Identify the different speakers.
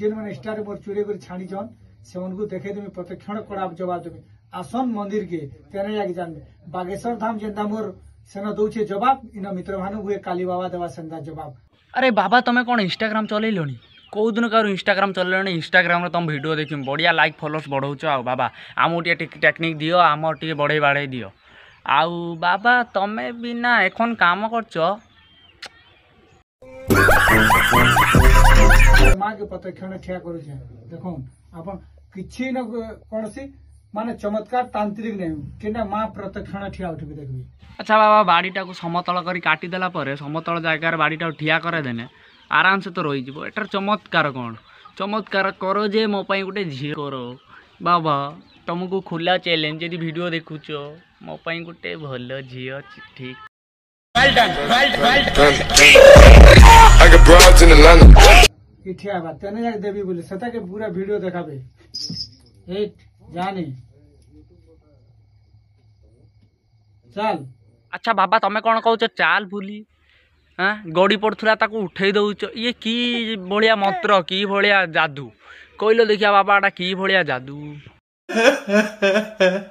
Speaker 1: ଯେନ୍ମାନେ ଇଷ୍ଟାରେ ମୋର ଚୋରି କରି ଛାଣିଛନ୍ ସେମାନଙ୍କୁ ଦେଖେଇଦେମି ପ୍ରତ୍ୟକ୍ଷଣ କଡ଼ା ଜବାବ ଦେମି ଆସନ୍ ମନ୍ଦିରକେ ତେନେ ଯାଇକି ଜାନ୍ମି ବାଗେଶ୍ୱର ଧାମ ଯେନ୍ତା ମୋର ସେନ ଦଉଛେ ଜବାବ ଇନ ମିତ୍ରମାନଙ୍କୁ ହୁଏ କାଲି ବାବା ଦେବା ସେନ୍ତା ଜବାବ
Speaker 2: ଆରେ ବାବା ତମେ କ'ଣ ଇନଷ୍ଟାଗ୍ରାମ ଚଲେଇଲଣି କେଉଁଦିନ କାରୁ ଇନଷ୍ଟାଗ୍ରାମ ଚଲେଇଲଣି ଇନଷ୍ଟାଗ୍ରାମରେ ତୁମ ଭିଡ଼ିଓ ଦେଖିବି ବଢ଼ିଆ ଲାଇକ୍ ଫଲୋର୍ସ ବଢ଼ଉଛ ଆଉ ବାବା ଆମକୁ ଟିକେ ଟେକ୍ନିକ୍ ଦିଅ ଆମର ଟିକେ ବଢ଼େଇ ବାଢ଼େଇ ଦିଅ ଆଉ ବାବା ତମେ ବିନା এখন କାମ କରୁଛ
Speaker 1: ମାଆକେ ପ୍ରତ୍ୟକ୍ଷଣେ ଠିଆ କରୁଛେ ଦେଖୁନ୍ ଆପଣ କିଛି ନ କୌଣସି মানে চমৎকার তান্ত্রিক নেই কিনা মা প্রত্যক্ষণ ঠিয়া উঠিবি দেখবি
Speaker 2: আচ্ছা বাবা বাড়িটাকে সমতল করে কাটি দেলা পরে সমতল জায়গার বাড়িটাকে ঠিয়া করে দেনে আরামসে তো রইযিব এটার চমৎকার কোণ চমৎকার কর যে মো পাই গোটে ঝিও কর বাবা তোমাকে খোলা চ্যালেঞ্জ যদি ভিডিও দেখুছ মো পাই গোটে ভাল ঝিও ঠিক
Speaker 1: Well done. Well, well, well, well. I got broad পিঠে আবার তেনে এক দেবী বলে সেটাকে পুরা ভিডিও দেখাবে এইট জানি ଚାଲ
Speaker 2: ଆଚ୍ଛା ବାବା ତମେ କ'ଣ କହୁଛ ଚାଲ ବୁଲି ହଁ ଗଡ଼ି ପଡ଼ୁଥିଲା ତାକୁ ଉଠେଇ ଦେଉଛ ଇଏ କି ଭଳିଆ ମନ୍ତ୍ର କି ଭଳିଆ ଯାଦୁ କହିଲ ଦେଖିବା ବାବା ଏଇଟା କି ଭଳିଆ ଯାଦୁ